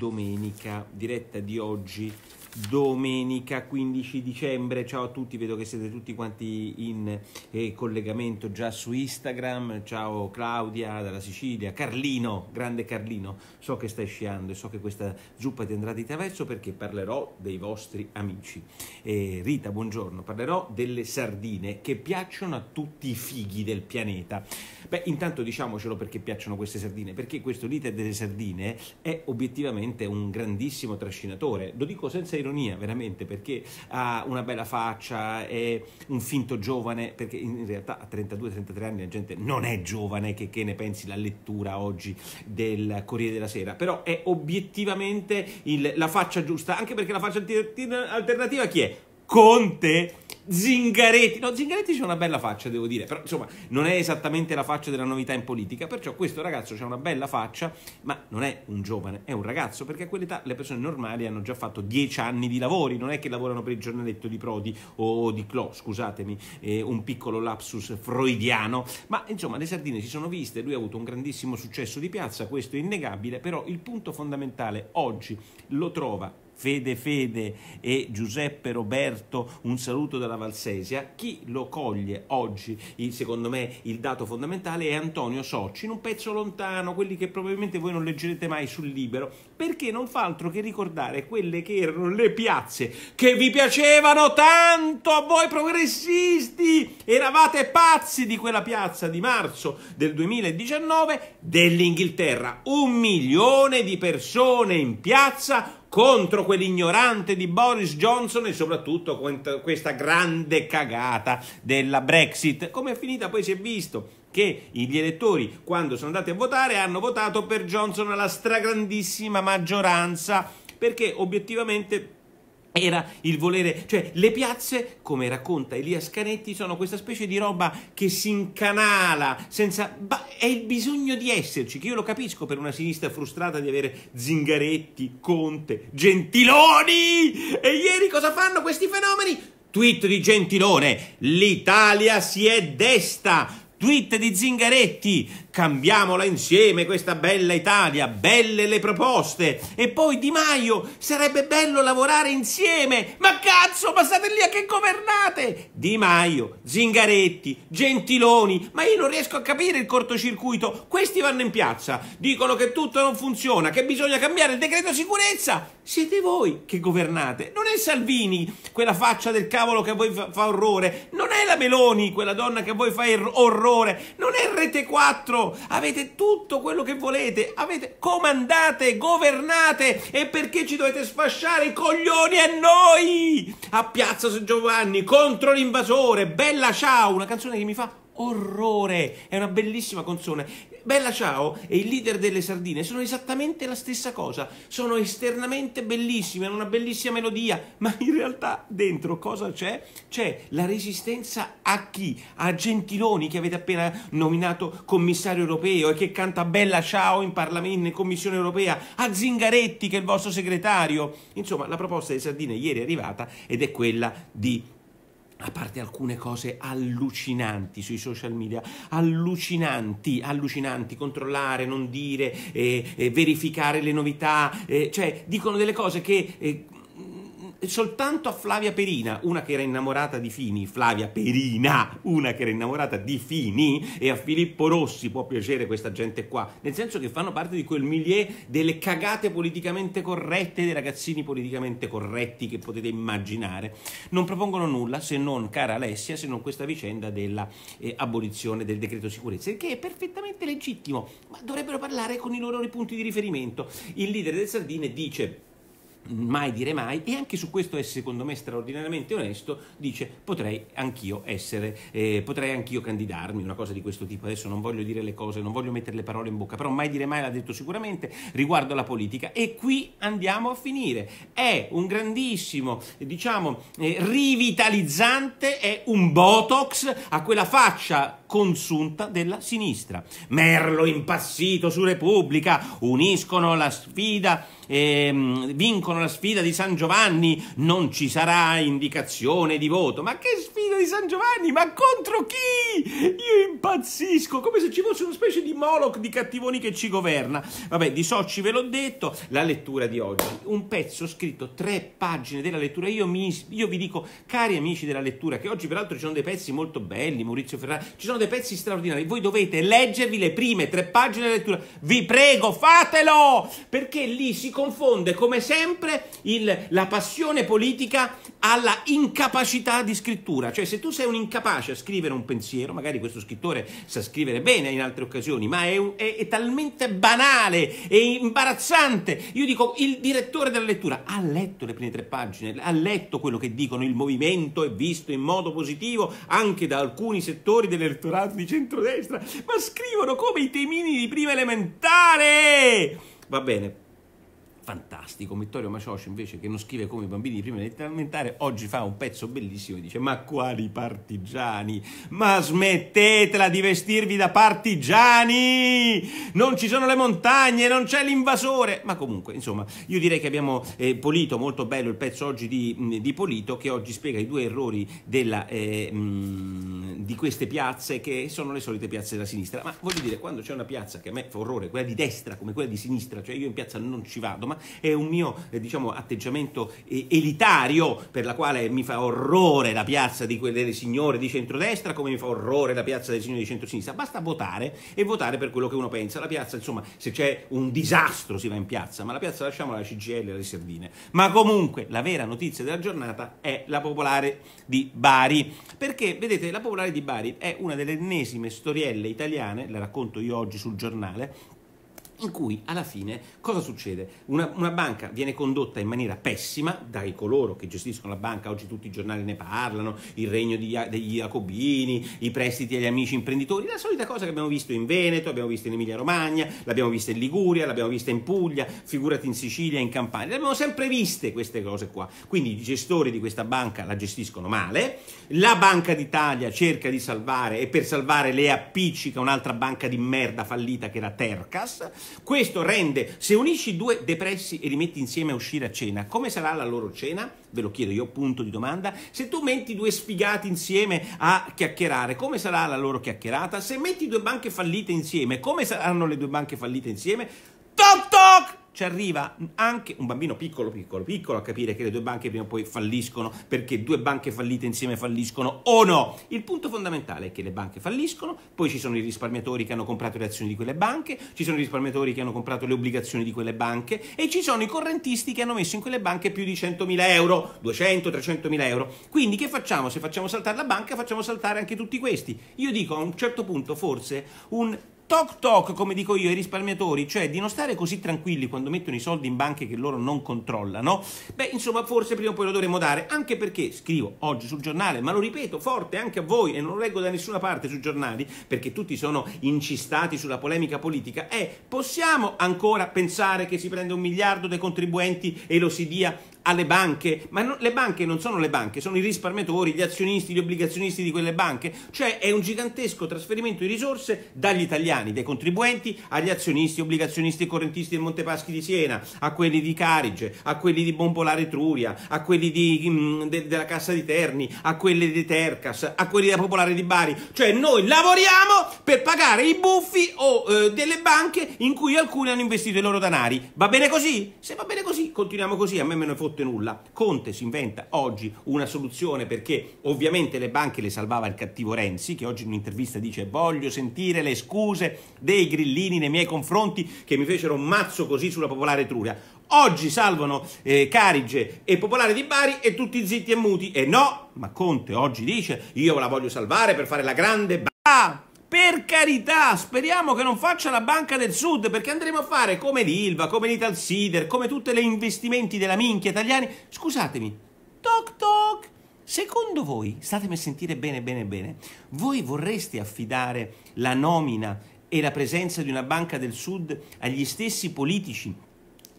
domenica, diretta di oggi domenica 15 dicembre. Ciao a tutti, vedo che siete tutti quanti in eh, collegamento già su Instagram. Ciao Claudia dalla Sicilia, Carlino, grande Carlino, so che stai sciando e so che questa zuppa ti andrà di traverso perché parlerò dei vostri amici. Eh, Rita, buongiorno, parlerò delle sardine che piacciono a tutti i fighi del pianeta. Beh, intanto diciamocelo perché piacciono queste sardine, perché questo l'iter delle sardine è obiettivamente un grandissimo trascinatore. Lo dico senza ironia veramente perché ha una bella faccia, è un finto giovane, perché in realtà a 32-33 anni la gente non è giovane, che, che ne pensi la lettura oggi del Corriere della Sera, però è obiettivamente il, la faccia giusta, anche perché la faccia alternativa chi è? Conte! Zingaretti. No, Zingaretti c'è una bella faccia, devo dire, però insomma non è esattamente la faccia della novità in politica, perciò questo ragazzo c'è una bella faccia, ma non è un giovane, è un ragazzo, perché a quell'età le persone normali hanno già fatto dieci anni di lavori, non è che lavorano per il giornaletto di Prodi o di Clo, scusatemi, eh, un piccolo lapsus freudiano, ma insomma le sardine si sono viste, lui ha avuto un grandissimo successo di piazza, questo è innegabile, però il punto fondamentale oggi lo trova Fede Fede e Giuseppe Roberto, un saluto dalla Valsesia, chi lo coglie oggi, secondo me il dato fondamentale è Antonio Socci, in un pezzo lontano, quelli che probabilmente voi non leggerete mai sul libero, perché non fa altro che ricordare quelle che erano le piazze che vi piacevano tanto a voi progressisti, eravate pazzi di quella piazza di marzo del 2019 dell'Inghilterra, un milione di persone in piazza contro quell'ignorante di Boris Johnson e soprattutto contro questa grande cagata della Brexit. Come è finita poi si è visto che gli elettori quando sono andati a votare hanno votato per Johnson alla stragrandissima maggioranza perché obiettivamente era il volere, cioè le piazze, come racconta Elia Scanetti, sono questa specie di roba che si incanala senza. Ba, è il bisogno di esserci, che io lo capisco per una sinistra frustrata di avere Zingaretti, Conte, Gentiloni! E ieri cosa fanno questi fenomeni? Tweet di Gentilone: l'Italia si è desta! tweet di Zingaretti, cambiamola insieme questa bella Italia, belle le proposte, e poi Di Maio, sarebbe bello lavorare insieme, ma cazzo, ma state lì a che governate? Di Maio, Zingaretti, Gentiloni, ma io non riesco a capire il cortocircuito, questi vanno in piazza, dicono che tutto non funziona, che bisogna cambiare il decreto sicurezza, siete voi che governate, non è Salvini, quella faccia del cavolo che a voi fa, fa orrore, non è la Meloni, quella donna che a voi fa er-, orrore, errore, non è rete 4, avete tutto quello che volete, avete comandate, governate e perché ci dovete sfasciare i coglioni a noi? A Piazza San Giovanni contro l'invasore, bella ciao, una canzone che mi fa orrore, è una bellissima canzone Bella Ciao e il leader delle sardine sono esattamente la stessa cosa, sono esternamente bellissime, hanno una bellissima melodia, ma in realtà dentro cosa c'è? C'è la resistenza a chi? A Gentiloni che avete appena nominato commissario europeo e che canta Bella Ciao in Parlamento, in Commissione europea, a Zingaretti che è il vostro segretario. Insomma, la proposta delle Sardine ieri è arrivata ed è quella di a parte alcune cose allucinanti sui social media, allucinanti, allucinanti, controllare, non dire, eh, eh, verificare le novità, eh, cioè dicono delle cose che eh, soltanto a Flavia Perina, una che era innamorata di Fini, Flavia Perina, una che era innamorata di Fini, e a Filippo Rossi può piacere questa gente qua, nel senso che fanno parte di quel milieu delle cagate politicamente corrette, dei ragazzini politicamente corretti che potete immaginare. Non propongono nulla se non, cara Alessia, se non questa vicenda dell'abolizione eh, del decreto sicurezza, che è perfettamente legittimo, ma dovrebbero parlare con i loro punti di riferimento. Il leader del Sardine dice mai dire mai e anche su questo è secondo me straordinariamente onesto, dice potrei anch'io essere, eh, potrei anch'io candidarmi, una cosa di questo tipo, adesso non voglio dire le cose, non voglio mettere le parole in bocca, però mai dire mai l'ha detto sicuramente riguardo alla politica e qui andiamo a finire, è un grandissimo, diciamo, eh, rivitalizzante, è un botox a quella faccia consunta della sinistra. Merlo impassito su Repubblica, uniscono la sfida, ehm, vincono la sfida di San Giovanni, non ci sarà indicazione di voto. Ma che sfida di San Giovanni? Ma contro chi? Io impazzisco, come se ci fosse una specie di Moloch di cattivoni che ci governa. Vabbè, di Socci ve l'ho detto, la lettura di oggi. Un pezzo scritto, tre pagine della lettura. Io, mi, io vi dico, cari amici della lettura, che oggi peraltro ci sono dei pezzi molto belli, Maurizio Ferrari, ci sono dei pezzi straordinari. Voi dovete leggervi le prime tre pagine di lettura. Vi prego, fatelo! Perché lì si confonde, come sempre, il, la passione politica alla incapacità di scrittura. Cioè, se tu sei un incapace a scrivere un pensiero, magari questo scrittore sa scrivere bene in altre occasioni, ma è, un, è, è talmente banale e imbarazzante. Io dico, il direttore della lettura ha letto le prime tre pagine, ha letto quello che dicono, il movimento è visto in modo positivo anche da alcuni settori delle strutturato di centrodestra, ma scrivono come i temini di prima elementare! Va bene fantastico. Vittorio Maciocci invece che non scrive come i bambini di prima di elementare, oggi fa un pezzo bellissimo e dice ma quali partigiani, ma smettetela di vestirvi da partigiani, non ci sono le montagne, non c'è l'invasore, ma comunque insomma io direi che abbiamo eh, polito molto bello il pezzo oggi di, di, Polito che oggi spiega i due errori della, eh, mh, di queste piazze che sono le solite piazze della sinistra, ma voglio dire quando c'è una piazza che a me fa orrore, quella di destra come quella di sinistra, cioè io in piazza non ci vado, ma è un mio eh, diciamo, atteggiamento eh, elitario per la quale mi fa orrore la piazza di quelle delle signore di centrodestra come mi fa orrore la piazza delle signore di centrosinistra. Basta votare e votare per quello che uno pensa. La piazza, insomma, se c'è un disastro si va in piazza, ma la piazza lasciamola alla CGL e alle sardine. Ma comunque la vera notizia della giornata è la popolare di Bari. Perché, vedete, la popolare di Bari è una delle ennesime storielle italiane, le racconto io oggi sul giornale, in cui alla fine cosa succede? Una, una, banca viene condotta in maniera pessima dai coloro che gestiscono la banca, oggi tutti i giornali ne parlano, il regno di, degli Jacobini, i prestiti agli amici imprenditori, la solita cosa che abbiamo visto in Veneto, abbiamo visto in Emilia Romagna, l'abbiamo vista in Liguria, l'abbiamo vista in Puglia, figurati in Sicilia, in Campania, le abbiamo sempre viste queste cose qua. Quindi i gestori di questa banca la gestiscono male, la Banca d'Italia cerca di salvare e per salvare le appiccica un'altra banca di merda fallita che era Tercas, questo rende, se unisci due depressi e li metti insieme a uscire a cena, come sarà la loro cena? Ve lo chiedo io, punto di domanda. Se tu metti due sfigati insieme a chiacchierare, come sarà la loro chiacchierata? Se metti due banche fallite insieme, come saranno le due banche fallite insieme? Toc toc! ci arriva anche un bambino piccolo, piccolo, piccolo a capire che le due banche prima o poi falliscono, perché due banche fallite insieme falliscono o no. Il punto fondamentale è che le banche falliscono, poi ci sono i risparmiatori che hanno comprato le azioni di quelle banche, ci sono i risparmiatori che hanno comprato le obbligazioni di quelle banche e ci sono i correntisti che hanno messo in quelle banche più di 100.000 euro, 200, 300.000 euro. Quindi che facciamo? Se facciamo saltare la banca, facciamo saltare anche tutti questi. Io dico a un certo punto forse un toc toc, come dico io, ai risparmiatori, cioè di non stare così tranquilli quando mettono i soldi in banche che loro non controllano, beh, insomma, forse prima o poi lo dovremmo dare, anche perché scrivo oggi sul giornale, ma lo ripeto forte anche a voi e non lo leggo da nessuna parte sui giornali, perché tutti sono incistati sulla polemica politica, è possiamo ancora pensare che si prenda un miliardo dei contribuenti e lo si dia alle banche, ma no, le banche non sono le banche, sono i risparmiatori, gli azionisti, gli obbligazionisti di quelle banche, cioè è un gigantesco trasferimento di risorse dagli italiani, dai contribuenti agli azionisti, obbligazionisti e correntisti del Montepaschi di Siena, a quelli di Carige, a quelli di Bompolare Truria, a quelli di, mm, de, della Cassa di Terni, a quelli di Tercas, a quelli della Popolare di Bari, cioè noi lavoriamo per pagare i buffi o eh, delle banche in cui alcuni hanno investito i loro denari. Va bene così? Se va bene così, continuiamo così, a me me ne foto prodotto nulla. Conte si inventa oggi una soluzione perché ovviamente le banche le salvava il cattivo Renzi, che oggi in un'intervista dice voglio sentire le scuse dei grillini nei miei confronti che mi fecero un mazzo così sulla popolare Truria. Oggi salvano eh, Carige e Popolare di Bari e tutti zitti e muti. E no, ma Conte oggi dice io la voglio salvare per fare la grande... Ba- per carità, speriamo che non faccia la banca del sud, perché andremo a fare come l'Ilva, come l'Ital l'Italsider, come tutte le investimenti della minchia italiani. Scusatemi, toc toc, secondo voi, statemi a sentire bene bene bene, voi vorreste affidare la nomina e la presenza di una banca del sud agli stessi politici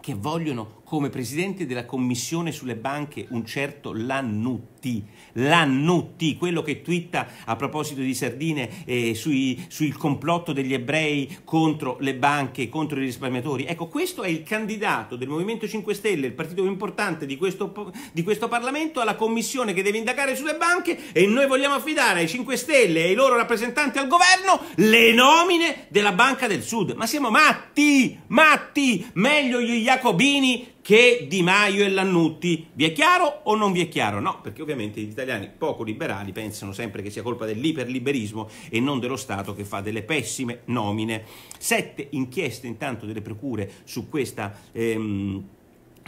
che vogliono come presidente della commissione sulle banche un certo Lannutti, Lannutti, quello che twitta a proposito di sardine eh, sui, sul complotto degli ebrei contro le banche, contro i risparmiatori. Ecco, questo è il candidato del Movimento 5 Stelle, il partito più importante di questo, di questo Parlamento, alla commissione che deve indagare sulle banche e noi vogliamo affidare ai 5 Stelle e ai loro rappresentanti al governo le nomine della Banca del Sud. Ma siamo matti, matti, meglio gli Jacobini che Di Maio e Lannutti. Vi è chiaro o non vi è chiaro? No, perché ovviamente gli italiani poco liberali pensano sempre che sia colpa dell'iperliberismo e non dello Stato che fa delle pessime nomine. Sette inchieste intanto delle procure su questa... Ehm,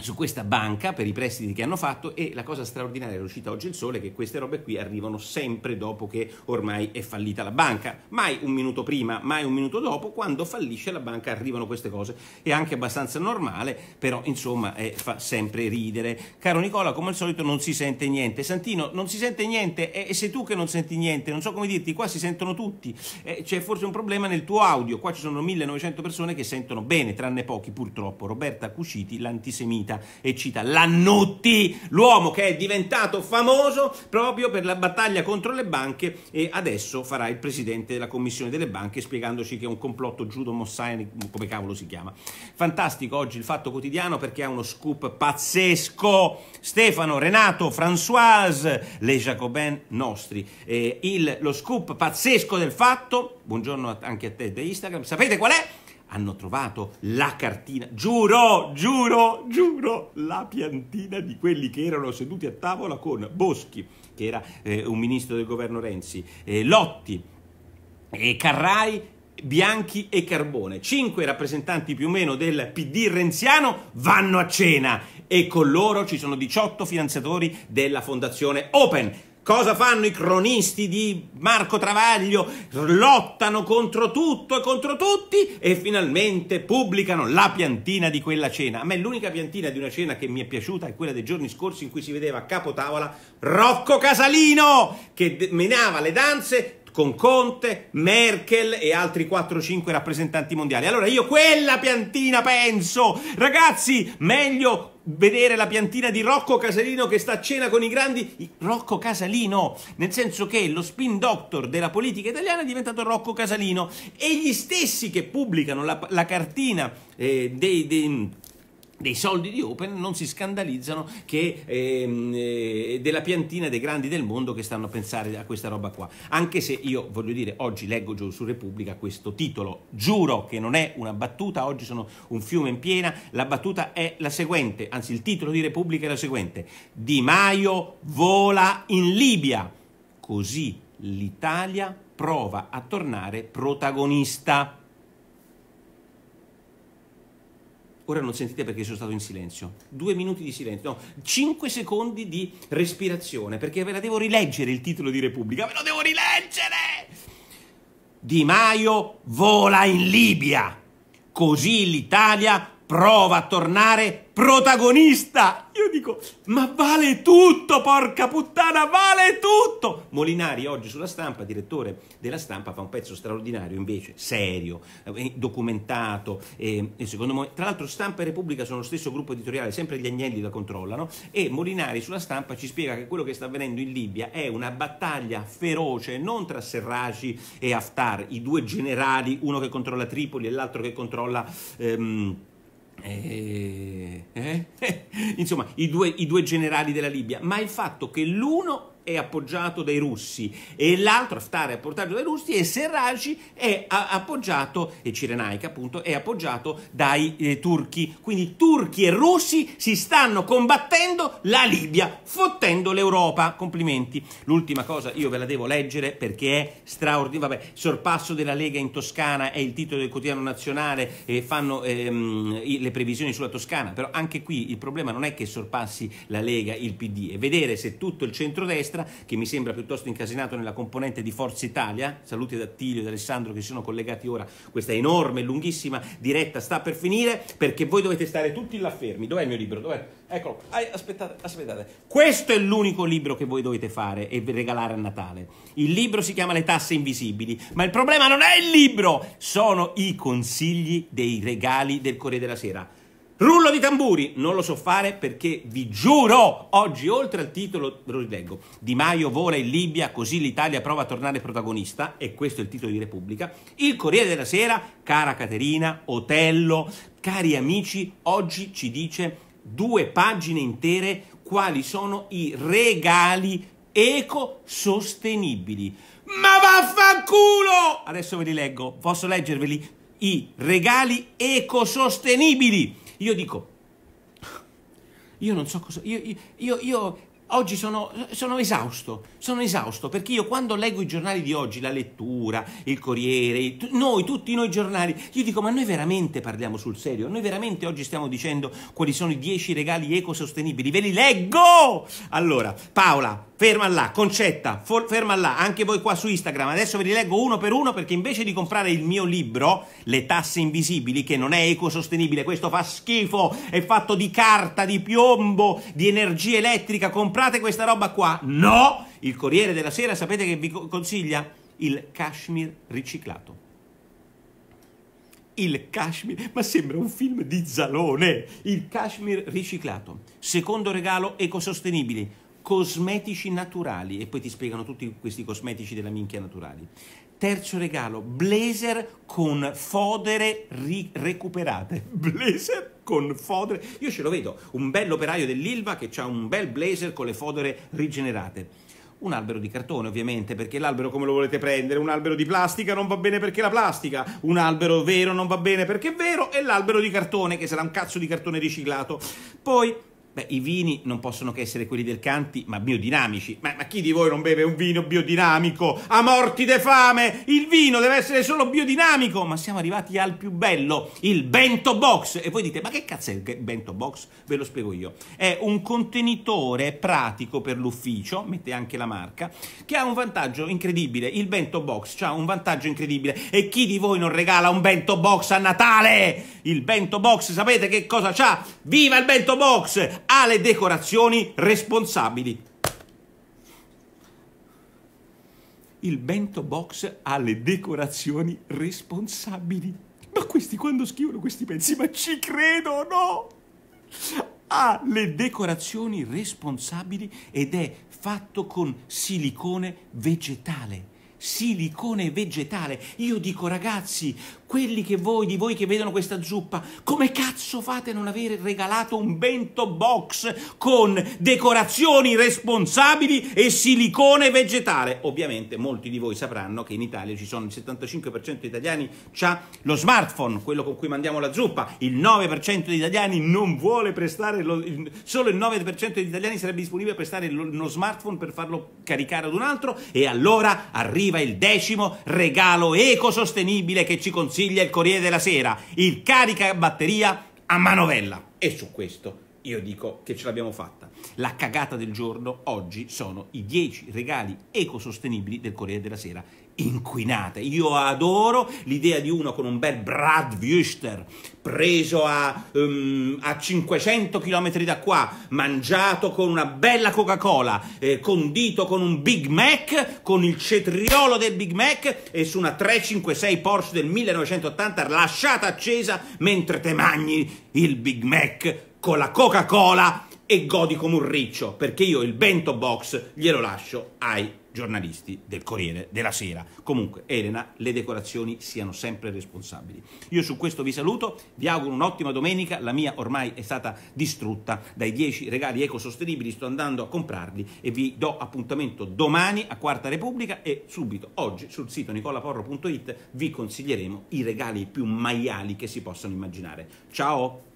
su questa banca per i prestiti che hanno fatto e la cosa straordinaria è uscita oggi il sole che queste robe qui arrivano sempre dopo che ormai è fallita la banca, mai un minuto prima, mai un minuto dopo, quando fallisce la banca arrivano queste cose, è anche abbastanza normale, però insomma eh, fa sempre ridere. Caro Nicola, come al solito non si sente niente, Santino non si sente niente eh, e sei tu che non senti niente, non so come dirti, qua si sentono tutti, eh, c'è forse un problema nel tuo audio, qua ci sono 1900 persone che sentono bene, tranne pochi purtroppo, Roberta Cuciti, l'antisemita cita e cita Lannutti, l'uomo che è diventato famoso proprio per la battaglia contro le banche e adesso farà il presidente della commissione delle banche spiegandoci che è un complotto Giudo Mossani, come cavolo si chiama. Fantastico oggi il Fatto Quotidiano perché ha uno scoop pazzesco. Stefano, Renato, Françoise, le Jacobin nostri. Eh, il, lo scoop pazzesco del Fatto, buongiorno anche a te da Instagram, sapete qual è? hanno trovato la cartina, giuro, giuro, giuro, la piantina di quelli che erano seduti a tavola con Boschi, che era eh, un ministro del governo Renzi, eh, Lotti, eh, Carrai, Bianchi e Carbone. Cinque rappresentanti più o meno del PD renziano vanno a cena e con loro ci sono 18 finanziatori della fondazione Open. Cosa fanno i cronisti di Marco Travaglio? Lottano contro tutto e contro tutti e finalmente pubblicano la piantina di quella cena. A me l'unica piantina di una cena che mi è piaciuta è quella dei giorni scorsi in cui si vedeva a capo tavola Rocco Casalino che menava le danze con Conte, Merkel e altri 4-5 rappresentanti mondiali. Allora io quella piantina penso, ragazzi, meglio vedere la piantina di Rocco Casalino che sta a cena con i grandi. Rocco Casalino, nel senso che lo spin doctor della politica italiana è diventato Rocco Casalino e gli stessi che pubblicano la, la cartina eh, dei, dei dei soldi di Open non si scandalizzano che, ehm, eh, della piantina dei grandi del mondo che stanno a pensare a questa roba qua. Anche se io voglio dire, oggi leggo giù su Repubblica questo titolo, giuro che non è una battuta, oggi sono un fiume in piena, la battuta è la seguente, anzi il titolo di Repubblica è la seguente, Di Maio vola in Libia, così l'Italia prova a tornare protagonista. Ora non sentite perché sono stato in silenzio. Due minuti di silenzio, no, cinque secondi di respirazione, perché ve la devo rileggere il titolo di Repubblica, ve lo devo rileggere! Di Maio vola in Libia, così l'Italia prova a tornare protagonista. Io dico, ma vale tutto, porca puttana, vale tutto. Molinari oggi sulla stampa, direttore della stampa, fa un pezzo straordinario, invece, serio, eh, documentato. E, e secondo me, tra l'altro stampa e Repubblica sono lo stesso gruppo editoriale, sempre gli agnelli la controllano, e Molinari sulla stampa ci spiega che quello che sta avvenendo in Libia è una battaglia feroce, non tra Serraci e Haftar, i due generali, uno che controlla Tripoli e l'altro che controlla... Ehm, eh, eh, eh. insomma, i due, i due generali della Libia, ma il fatto che l'uno è appoggiato dai russi e l'altro Haftar è appoggiato dai russi e Serraj è appoggiato, e Cirenaica appunto, è appoggiato dai eh, turchi. Quindi turchi e russi si stanno combattendo la Libia, fottendo l'Europa. Complimenti. L'ultima cosa io ve la devo leggere perché è straordinaria. Vabbè, sorpasso della Lega in Toscana è il titolo del quotidiano nazionale e fanno ehm, le previsioni sulla Toscana, però anche qui il problema non è che sorpassi la Lega, il PD, è vedere se tutto il centrodestra destra, che mi sembra piuttosto incasinato nella componente di Forza Italia. Saluti ad Attilio ed Alessandro che si sono collegati ora. Questa enorme, lunghissima diretta sta per finire perché voi dovete stare tutti là fermi. Dov'è il mio libro? Dov'è? Eccolo. Aspettate, aspettate. Questo è l'unico libro che voi dovete fare e regalare a Natale. Il libro si chiama Le tasse invisibili, ma il problema non è il libro, sono i consigli dei regali del Corriere della Sera. Rullo di tamburi, non lo so fare perché vi giuro, oggi oltre al titolo, ve lo rileggo, Di Maio vola in Libia così l'Italia prova a tornare protagonista, e questo è il titolo di Repubblica, il Corriere della Sera, cara Caterina, Otello, cari amici, oggi ci dice due pagine intere quali sono i regali ecosostenibili. Ma vaffanculo! Adesso ve li leggo, posso leggerveli? I regali ecosostenibili io dico, io non so cosa, io, io, io, io oggi sono, sono, esausto, sono esausto perché io quando leggo i giornali di oggi, la lettura, il Corriere, il, noi, tutti noi giornali, io dico ma noi veramente parliamo sul serio, noi veramente oggi stiamo dicendo quali sono i 10 regali ecosostenibili, ve li leggo! Allora, Paola, Ferma là, concetta, ferma là, anche voi qua su Instagram. Adesso ve li leggo uno per uno perché invece di comprare il mio libro, Le tasse invisibili, che non è ecosostenibile, questo fa schifo, è fatto di carta, di piombo, di energia elettrica, comprate questa roba qua. No! Il Corriere della Sera sapete che vi consiglia? Il cashmere riciclato il cashmere, ma sembra un film di Zalone, il cashmere riciclato. Secondo regalo ecosostenibili, cosmetici naturali e poi ti spiegano tutti questi cosmetici della minchia naturali. Terzo regalo, blazer con fodere ri- recuperate. Blazer con fodere. Io ce lo vedo, un bell'operaio dell'Ilva che ha un bel blazer con le fodere rigenerate un albero di cartone ovviamente perché l'albero come lo volete prendere, un albero di plastica non va bene perché la plastica, un albero vero non va bene perché è vero e l'albero di cartone che sarà un cazzo di cartone riciclato. Poi Beh, i vini non possono che essere quelli del Canti, ma biodinamici. Ma, ma chi di voi non beve un vino biodinamico? A morti de fame! Il vino deve essere solo biodinamico! Ma siamo arrivati al più bello, il Bento Box! E voi dite, ma che cazzo è il Bento Box? Ve lo spiego io. È un contenitore pratico per l'ufficio, mette anche la marca, che ha un vantaggio incredibile. Il Bento Box ha un vantaggio incredibile. E chi di voi non regala un Bento Box a Natale? Il Bento Box, sapete che cosa c'ha? Viva il Bento Box! alle decorazioni responsabili. Il bento box ha le decorazioni responsabili. Ma questi quando scrivono questi pezzi, ma ci credono? no? Ha le decorazioni responsabili ed è fatto con silicone vegetale silicone vegetale. Io dico ragazzi, quelli che voi, di voi che vedono questa zuppa, come cazzo fate a non avere regalato un bento box con decorazioni responsabili e silicone vegetale? Ovviamente molti di voi sapranno che in Italia ci sono il 75% degli italiani ha lo smartphone, quello con cui mandiamo la zuppa, il 9% degli italiani non vuole prestare, lo, solo il 9% degli italiani sarebbe disponibile a prestare lo, uno smartphone per farlo caricare ad un altro e allora arriva arriva il decimo regalo ecosostenibile che ci consiglia il Corriere della Sera, il carica batteria a manovella. E su questo io dico che ce l'abbiamo fatta. La cagata del giorno oggi sono i 10 regali ecosostenibili del Corriere della Sera inquinate. Io adoro l'idea di uno con un bel Bratwürster preso a, um, a 500 km da qua, mangiato con una bella Coca-Cola, eh, condito con un Big Mac, con il cetriolo del Big Mac e su una 356 Porsche del 1980 lasciata accesa mentre te mangi il Big Mac con la Coca-Cola e godi come un riccio, perché io il bento box glielo lascio ai giornalisti del Corriere della Sera. Comunque, Elena, le decorazioni siano sempre responsabili. Io su questo vi saluto, vi auguro un'ottima domenica, la mia ormai è stata distrutta dai 10 regali ecosostenibili, sto andando a comprarli e vi do appuntamento domani a Quarta Repubblica e subito oggi sul sito nicolaporro.it vi consiglieremo i regali più maiali che si possano immaginare. Ciao!